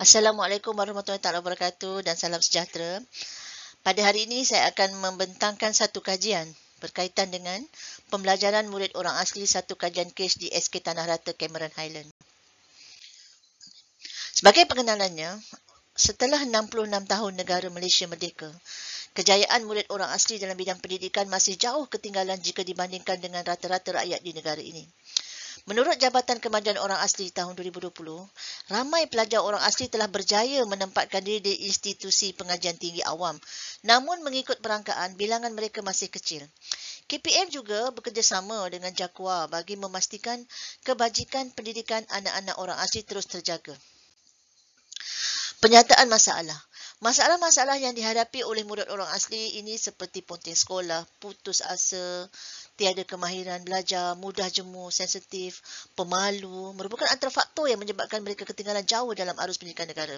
Assalamualaikum warahmatullahi taala wabarakatuh dan salam sejahtera. Pada hari ini saya akan membentangkan satu kajian berkaitan dengan pembelajaran murid orang asli satu kajian kes di SK Tanah Rata Cameron Highland. Sebagai pengenalannya, setelah 66 tahun negara Malaysia merdeka, kejayaan murid orang asli dalam bidang pendidikan masih jauh ketinggalan jika dibandingkan dengan rata-rata rakyat di negara ini. Menurut Jabatan Kemajuan Orang Asli tahun 2020, ramai pelajar orang asli telah berjaya menempatkan diri di institusi pengajian tinggi awam. Namun mengikut perangkaan, bilangan mereka masih kecil. KPM juga bekerjasama dengan JAKUA bagi memastikan kebajikan pendidikan anak-anak orang asli terus terjaga. Penyataan masalah Masalah-masalah yang dihadapi oleh murid orang asli ini seperti ponteng sekolah, putus asa, tiada kemahiran belajar, mudah jemu, sensitif, pemalu, merupakan antara faktor yang menyebabkan mereka ketinggalan jauh dalam arus pendidikan negara.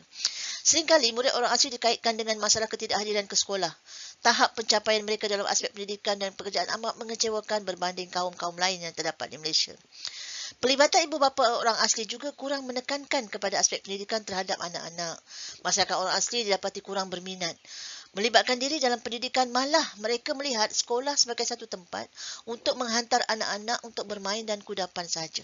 Seringkali murid orang asli dikaitkan dengan masalah ketidakhadiran ke sekolah. Tahap pencapaian mereka dalam aspek pendidikan dan pekerjaan amat mengecewakan berbanding kaum-kaum lain yang terdapat di Malaysia. Pelibatan ibu bapa orang asli juga kurang menekankan kepada aspek pendidikan terhadap anak-anak. Masyarakat orang asli didapati kurang berminat melibatkan diri dalam pendidikan malah mereka melihat sekolah sebagai satu tempat untuk menghantar anak-anak untuk bermain dan kudapan saja.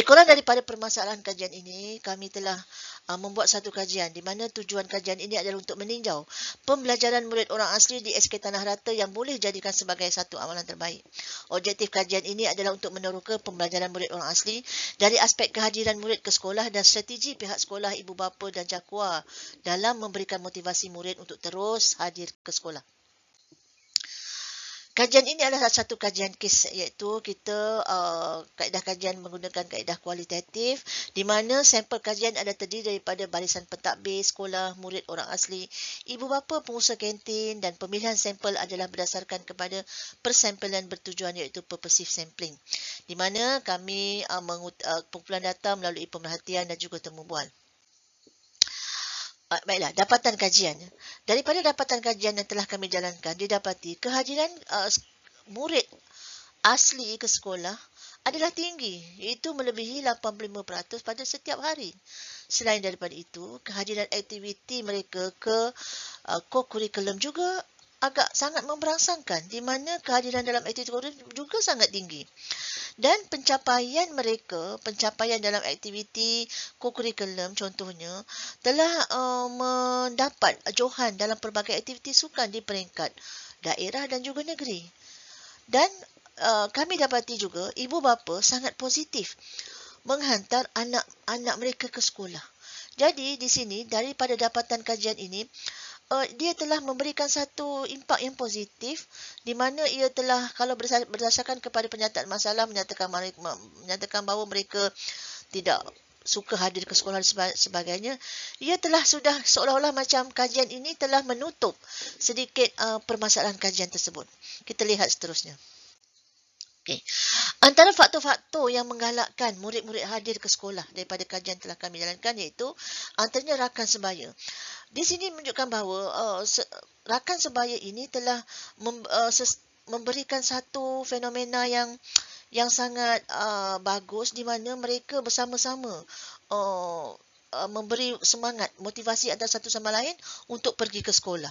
Ekoran eh, daripada permasalahan kajian ini, kami telah uh, membuat satu kajian di mana tujuan kajian ini adalah untuk meninjau pembelajaran murid orang asli di SK Tanah Rata yang boleh jadikan sebagai satu amalan terbaik. Objektif kajian ini adalah untuk meneroka pembelajaran murid orang asli dari aspek kehadiran murid ke sekolah dan strategi pihak sekolah ibu bapa dan jakua dalam memberikan motivasi murid untuk terus hadir ke sekolah. Kajian ini adalah satu kajian kes iaitu kita uh, kaedah kajian menggunakan kaedah kualitatif di mana sampel kajian ada terdiri daripada barisan pentadbir, sekolah, murid orang asli, ibu bapa pengusaha kantin dan pemilihan sampel adalah berdasarkan kepada persampelan bertujuan iaitu purposive sampling di mana kami uh, mengumpulkan uh, data melalui pemerhatian dan juga temubual. Ah, baiklah dapatan kajian daripada dapatan kajian yang telah kami jalankan didapati kehadiran uh, murid asli ke sekolah adalah tinggi iaitu melebihi 85% pada setiap hari selain daripada itu kehadiran aktiviti mereka ke kokurikulum ah, uh, juga agak sangat memberangsangkan di mana kehadiran dalam aktiviti kokurikulum juga sangat tinggi dan pencapaian mereka, pencapaian dalam aktiviti kurikulum contohnya, telah uh, mendapat johan dalam pelbagai aktiviti sukan di peringkat daerah dan juga negeri. Dan uh, kami dapati juga ibu bapa sangat positif menghantar anak-anak mereka ke sekolah. Jadi di sini daripada dapatan kajian ini, uh, uh, dia telah memberikan satu impak yang positif di mana ia telah kalau berdasarkan kepada penyataan masalah menyatakan menyatakan bahawa mereka tidak suka hadir ke sekolah dan sebagainya ia telah sudah seolah-olah macam kajian ini telah menutup sedikit uh, permasalahan kajian tersebut kita lihat seterusnya okey Antara faktor-faktor yang menggalakkan murid-murid hadir ke sekolah daripada kajian telah kami jalankan iaitu antaranya rakan sebaya. Di sini menunjukkan bahawa uh, se- rakan sebaya ini telah mem- uh, memberikan satu fenomena yang yang sangat uh, bagus di mana mereka bersama-sama uh, uh, memberi semangat, motivasi antara satu sama lain untuk pergi ke sekolah.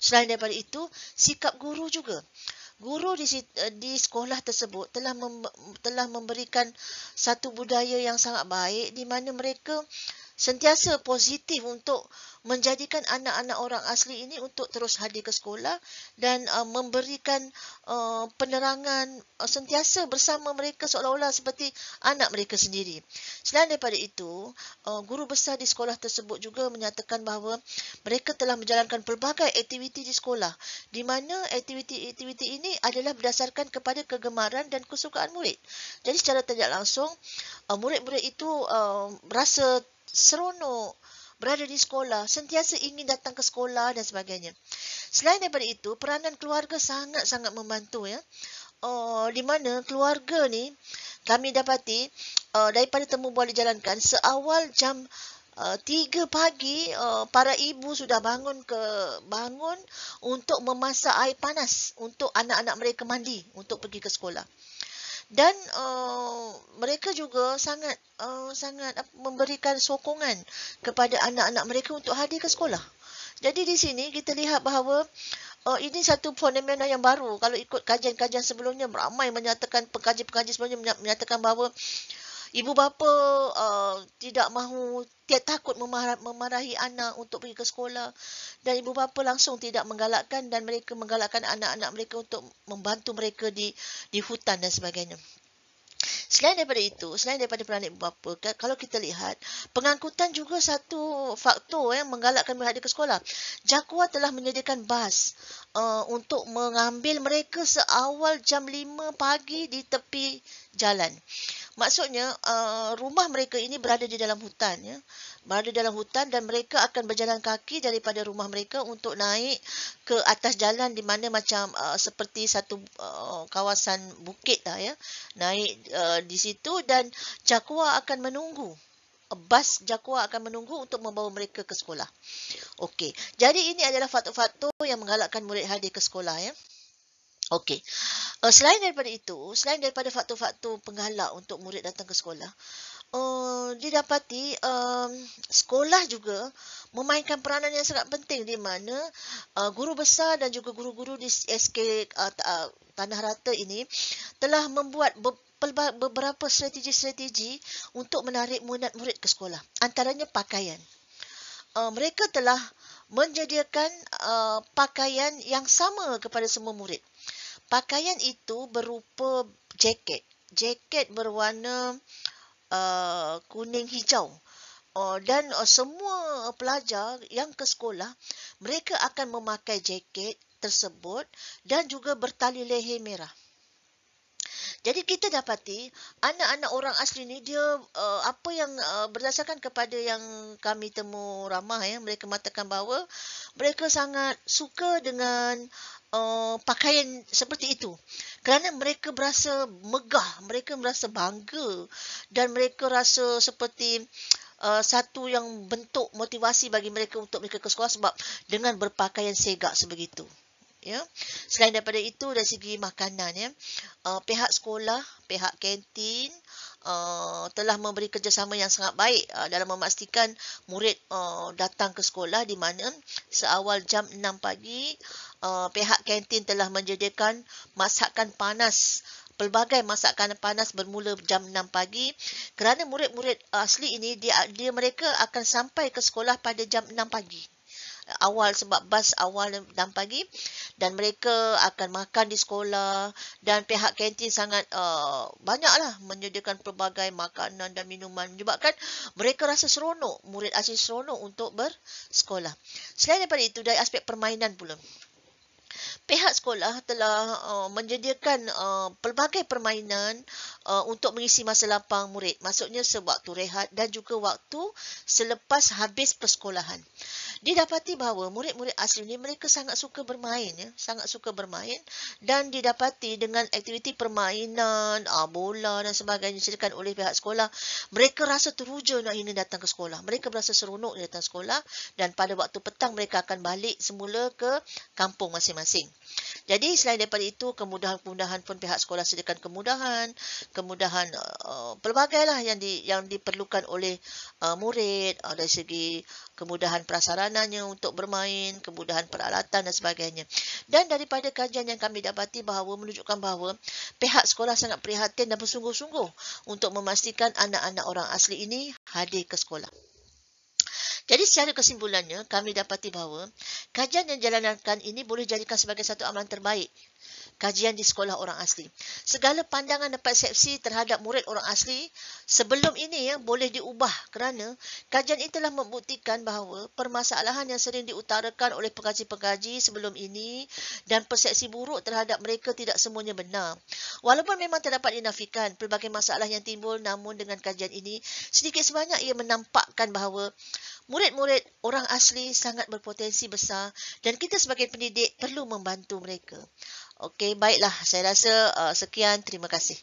Selain daripada itu, sikap guru juga guru di eh, di sekolah tersebut telah mem, telah memberikan satu budaya yang sangat baik di mana mereka sentiasa positif untuk menjadikan anak-anak orang asli ini untuk terus hadir ke sekolah dan uh, memberikan uh, penerangan uh, sentiasa bersama mereka seolah-olah seperti anak mereka sendiri. Selain daripada itu, uh, guru besar di sekolah tersebut juga menyatakan bahawa mereka telah menjalankan pelbagai aktiviti di sekolah di mana aktiviti-aktiviti ini adalah berdasarkan kepada kegemaran dan kesukaan murid. Jadi secara tidak langsung, uh, murid-murid itu uh, rasa seronok berada di sekolah, sentiasa ingin datang ke sekolah dan sebagainya. Selain daripada itu, peranan keluarga sangat-sangat membantu ya. Uh, di mana keluarga ni kami dapati uh, daripada temu bual dijalankan seawal jam uh, 3 pagi uh, para ibu sudah bangun ke bangun untuk memasak air panas untuk anak-anak mereka mandi untuk pergi ke sekolah dan uh, mereka juga sangat uh, sangat memberikan sokongan kepada anak-anak mereka untuk hadir ke sekolah. Jadi di sini kita lihat bahawa uh, ini satu fenomena yang baru. Kalau ikut kajian-kajian sebelumnya ramai menyatakan pengkaji-pengkaji sebelumnya menyatakan bahawa ibu bapa uh, tidak mahu tiap takut memarah, memarahi anak untuk pergi ke sekolah dan ibu bapa langsung tidak menggalakkan dan mereka menggalakkan anak-anak mereka untuk membantu mereka di di hutan dan sebagainya. Selain daripada itu, selain daripada peranan ibu bapa, kalau kita lihat, pengangkutan juga satu faktor yang menggalakkan mereka ke sekolah. Jakua telah menyediakan bas uh, untuk mengambil mereka seawal jam 5 pagi di tepi jalan. Maksudnya uh, rumah mereka ini berada di dalam hutan ya. Berada di dalam hutan dan mereka akan berjalan kaki daripada rumah mereka untuk naik ke atas jalan di mana macam uh, seperti satu uh, kawasan bukit lah ya. Naik uh, di situ dan Jakua akan menunggu. Bas Jakua akan menunggu untuk membawa mereka ke sekolah. Okey. Jadi ini adalah faktor-faktor yang menggalakkan murid hadir ke sekolah ya. Okey. Uh, selain daripada itu, selain daripada faktor-faktor penghalang untuk murid datang ke sekolah, uh, didapati um, sekolah juga memainkan peranan yang sangat penting di mana uh, guru besar dan juga guru-guru di SK uh, uh, Tanah Rata ini telah membuat beberapa strategi-strategi untuk menarik minat murid ke sekolah. Antaranya pakaian. Uh, mereka telah menjadikan uh, pakaian yang sama kepada semua murid. Pakaian itu berupa jaket. Jaket berwarna uh, kuning hijau. Uh, dan uh, semua pelajar yang ke sekolah, mereka akan memakai jaket tersebut dan juga bertali leher merah. Jadi kita dapati anak-anak orang asli ni dia uh, apa yang uh, berdasarkan kepada yang kami temu ramah eh, ya mereka katakan bahawa mereka sangat suka dengan Eh, pakaian seperti itu kerana mereka berasa megah mereka merasa bangga dan mereka rasa seperti Uh, satu yang bentuk motivasi bagi mereka untuk mereka ke sekolah sebab dengan berpakaian segak sebegitu ya. Selain daripada itu dari segi makanan ya, uh, pihak sekolah, pihak kantin Uh, telah memberi kerjasama yang sangat baik uh, dalam memastikan murid uh, datang ke sekolah di mana seawal jam 6 pagi uh, pihak kantin telah menjadikan masakan panas pelbagai masakan panas bermula jam 6 pagi kerana murid-murid asli ini dia, dia mereka akan sampai ke sekolah pada jam 6 pagi awal sebab bas awal dan pagi dan mereka akan makan di sekolah dan pihak kantin sangat uh, banyaklah menyediakan pelbagai makanan dan minuman menyebabkan mereka rasa seronok murid asli seronok untuk bersekolah selain daripada itu dari aspek permainan pula pihak sekolah telah uh, menyediakan uh, pelbagai permainan uh, untuk mengisi masa lapang murid maksudnya sewaktu rehat dan juga waktu selepas habis persekolahan Didapati bahawa murid-murid Asrim ini mereka sangat suka bermain ya, sangat suka bermain dan didapati dengan aktiviti permainan, ah, bola dan sebagainya disediakan oleh pihak sekolah, mereka rasa teruja nak ini datang ke sekolah. Mereka berasa seronok datang sekolah dan pada waktu petang mereka akan balik semula ke kampung masing-masing. Jadi selain daripada itu kemudahan-kemudahan pun pihak sekolah sediakan kemudahan, kemudahan uh, eh, pelbagailah yang di yang diperlukan oleh uh, murid uh, dari segi kemudahan prasarana kenyamanannya untuk bermain, kemudahan peralatan dan sebagainya. Dan daripada kajian yang kami dapati bahawa menunjukkan bahawa pihak sekolah sangat prihatin dan bersungguh-sungguh untuk memastikan anak-anak orang asli ini hadir ke sekolah. Jadi secara kesimpulannya, kami dapati bahawa kajian yang dijalankan ini boleh dijadikan sebagai satu amalan terbaik kajian di sekolah orang asli. Segala pandangan dan persepsi terhadap murid orang asli sebelum ini ya boleh diubah kerana kajian ini telah membuktikan bahawa permasalahan yang sering diutarakan oleh pengkaji-pengkaji sebelum ini dan persepsi buruk terhadap mereka tidak semuanya benar. Walaupun memang terdapat dinafikan pelbagai masalah yang timbul namun dengan kajian ini sedikit sebanyak ia menampakkan bahawa murid-murid orang asli sangat berpotensi besar dan kita sebagai pendidik perlu membantu mereka. Okey, baiklah. Saya rasa uh, sekian. Terima kasih.